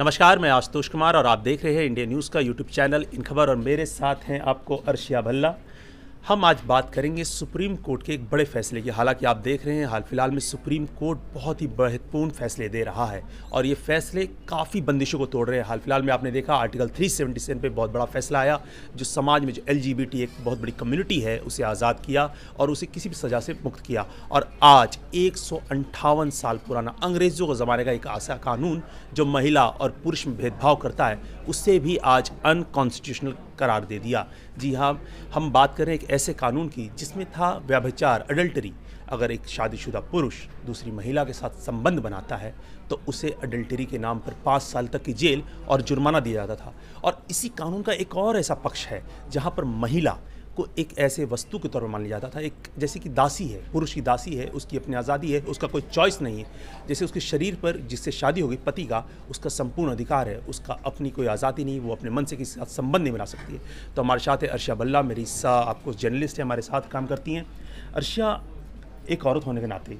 नमस्कार मैं आशुतोष कुमार और आप देख रहे हैं इंडिया न्यूज़ का यूट्यूब चैनल इन खबर और मेरे साथ हैं आपको अर्शिया भल्ला हम आज बात करेंगे सुप्रीम कोर्ट के एक बड़े फैसले की हालांकि आप देख रहे हैं हाल फिलहाल में सुप्रीम कोर्ट बहुत ही महत्वपूर्ण फैसले दे रहा है और ये फैसले काफ़ी बंदिशों को तोड़ रहे हैं हाल फिलहाल में आपने देखा आर्टिकल 377 पे बहुत बड़ा फैसला आया जो समाज में जो एल एक बहुत बड़ी कम्युनिटी है उसे आज़ाद किया और उसे किसी भी सजा से मुक्त किया और आज एक साल पुराना अंग्रेज़ों के ज़माने का एक ऐसा कानून जो महिला और पुरुष में भेदभाव करता है उससे भी आज अनकॉन्स्टिट्यूशनल करार दे दिया जी हाँ हम बात कर रहे हैं एक ऐसे कानून की जिसमें था व्याभिचार अडल्टरी अगर एक शादीशुदा पुरुष दूसरी महिला के साथ संबंध बनाता है तो उसे अडल्टरी के नाम पर पाँच साल तक की जेल और जुर्माना दिया जाता था और इसी कानून का एक और ऐसा पक्ष है जहाँ पर महिला को एक ऐसे वस्तु के तौर पर मान लिया जाता था एक जैसे कि दासी है पुरुष की दासी है उसकी अपनी आज़ादी है उसका कोई चॉइस नहीं है जैसे उसके शरीर पर जिससे शादी होगी पति का उसका संपूर्ण अधिकार है उसका अपनी कोई आज़ादी नहीं वो अपने मन से किसी साथ संबंध नहीं बना सकती है तो हमारे साथ है अर्शा बल्ला मेरी सा आपको जर्नलिस्ट है हमारे साथ काम करती हैं अर्शा एक औरत होने के नाते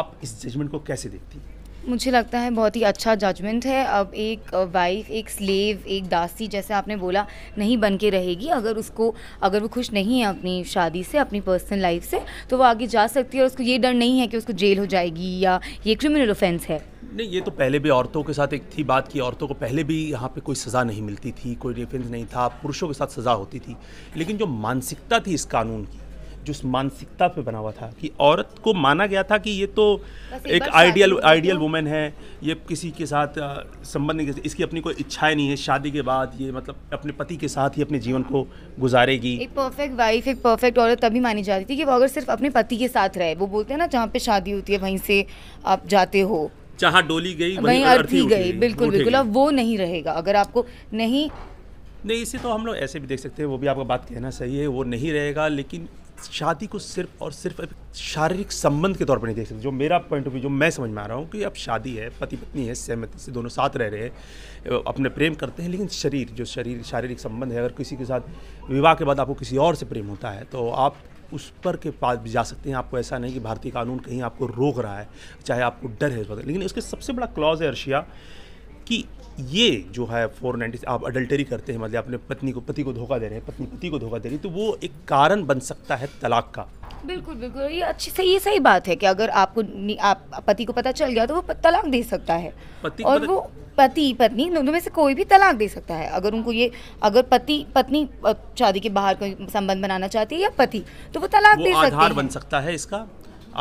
आप इस जजमेंट को कैसे देखती हैं मुझे लगता है बहुत ही अच्छा जजमेंट है अब एक वाइफ एक स्लेव एक दासी जैसे आपने बोला नहीं बन के रहेगी अगर उसको अगर वो खुश नहीं है अपनी शादी से अपनी पर्सनल लाइफ से तो वो आगे जा सकती है और उसको ये डर नहीं है कि उसको जेल हो जाएगी या ये क्रिमिनल ऑफेंस है नहीं ये तो पहले भी औरतों के साथ एक थी बात की औरतों को पहले भी यहाँ पे कोई सज़ा नहीं मिलती थी कोई डिफेंस नहीं था पुरुषों के साथ सज़ा होती थी लेकिन जो मानसिकता थी इस कानून की जो मानसिकता पे बना हुआ था कि औरत को माना गया था कि ये तो एक आइडियल आइडियल वुमेन है ये किसी के साथ संबंध नहीं इसकी अपनी कोई इच्छाएं नहीं है शादी के बाद ये मतलब अपने पति के साथ ही अपने जीवन को गुजारेगी एक परफेक्ट वाइफ एक परफेक्ट औरत तभी मानी जाती थी कि वो अगर सिर्फ अपने पति के साथ रहे वो बोलते हैं ना जहाँ पे शादी होती है वहीं से आप जाते हो जहाँ डोली गई वहीं अर्थी गई बिल्कुल बिल्कुल अब वो नहीं रहेगा अगर आपको नहीं नहीं इसे तो हम लोग ऐसे भी देख सकते हैं वो भी आपका बात कहना सही है वो नहीं रहेगा लेकिन शादी को सिर्फ और सिर्फ शारीरिक संबंध के तौर पर नहीं देख सकते जो मेरा पॉइंट ऑफ व्यू जो मैं समझ में आ रहा हूँ कि अब शादी है पति पत्नी है सहमति से दोनों साथ रह रहे हैं अपने प्रेम करते हैं लेकिन शरीर जो शरीर शारीरिक संबंध है अगर किसी के साथ विवाह के बाद आपको किसी और से प्रेम होता है तो आप उस पर के पास भी जा सकते हैं आपको ऐसा नहीं कि भारतीय कानून कहीं आपको रोक रहा है चाहे आपको डर है उस लेकिन इसके सबसे बड़ा क्लॉज है अर्शिया कि ये जो है फोर नाइन्टी आप अडल्टरी करते हैं मतलब अपने पत्नी को पति को धोखा दे रहे हैं पत्नी पति को धोखा दे रही है तो वो एक कारण बन सकता है तलाक का बिल्कुल बिल्कुल ये अच्छी सही ये सही बात है कि अगर आपको आप पति को पता चल गया तो वो तलाक दे सकता है पति और वो पति पत्नी दोनों में से कोई भी तलाक दे सकता है अगर उनको ये अगर पति पत्नी शादी के बाहर कोई संबंध बनाना चाहती है या पति तो वो तलाक वो दे सकता है आधार बन सकता है इसका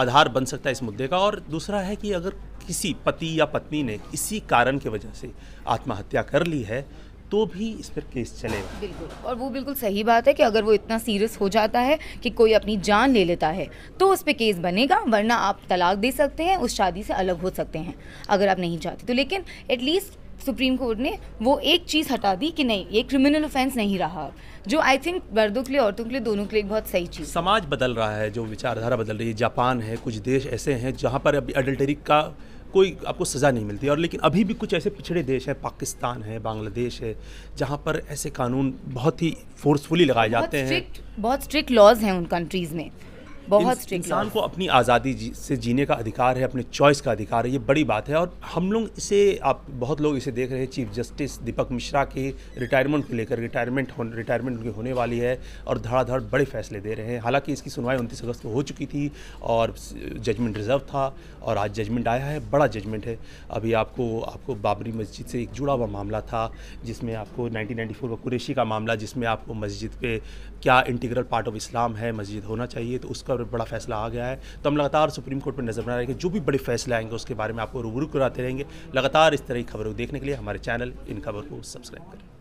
आधार बन सकता है इस मुद्दे का और दूसरा है कि अगर किसी पति या पत्नी ने इसी कारण की वजह से आत्महत्या कर ली है तो भी इस पर केस चलेगा बिल्कुल और वो बिल्कुल सही बात है कि अगर वो इतना सीरियस हो जाता है कि कोई अपनी जान ले लेता है तो उस पर केस बनेगा वरना आप तलाक दे सकते हैं उस शादी से अलग हो सकते हैं अगर आप नहीं चाहते तो लेकिन एटलीस्ट सुप्रीम कोर्ट ने वो एक चीज़ हटा दी कि नहीं ये क्रिमिनल ऑफेंस नहीं रहा जो आई थिंक मर्दों के लिए औरतों के लिए दोनों के लिए एक बहुत सही चीज़ समाज बदल रहा है जो विचारधारा बदल रही है जापान है कुछ देश ऐसे हैं जहाँ पर अभी अडल्टरी का कोई आपको सज़ा नहीं मिलती और लेकिन अभी भी कुछ ऐसे पिछड़े देश हैं पाकिस्तान है बांग्लादेश है जहाँ पर ऐसे कानून बहुत ही फोर्सफुली लगाए जाते हैं बहुत स्ट्रिक्ट लॉज हैं उन कंट्रीज़ में बहुत स्ट्रिक्ट इंसान को अपनी आज़ादी जी, से जीने का अधिकार है अपने चॉइस का अधिकार है ये बड़ी बात है और हम लोग इसे आप बहुत लोग इसे देख रहे हैं चीफ जस्टिस दीपक मिश्रा के रिटायरमेंट को लेकर रिटायरमेंट हो, रिटायरमेंट उनकी होने वाली है और धड़ाधड़ बड़े फैसले दे रहे हैं हालांकि इसकी सुनवाई उनतीस अगस्त को हो चुकी थी और जजमेंट रिजर्व था और आज जजमेंट आया है बड़ा जजमेंट है अभी आपको आपको बाबरी मस्जिद से एक जुड़ा हुआ मामला था जिसमें आपको नाइनटीन का कुरेशी का मामला जिसमें आपको मस्जिद पर क्या इंटीग्रल पार्ट ऑफ इस्लाम है मस्जिद होना चाहिए तो उसका और बड़ा फैसला आ गया है तो हम लगातार सुप्रीम कोर्ट पर नजर बना रहे जो भी बड़े फैसले आएंगे उसके बारे में आपको रूबरू कराते रहेंगे लगातार इस तरह की खबरों को देखने के लिए हमारे चैनल इन खबर को सब्सक्राइब करें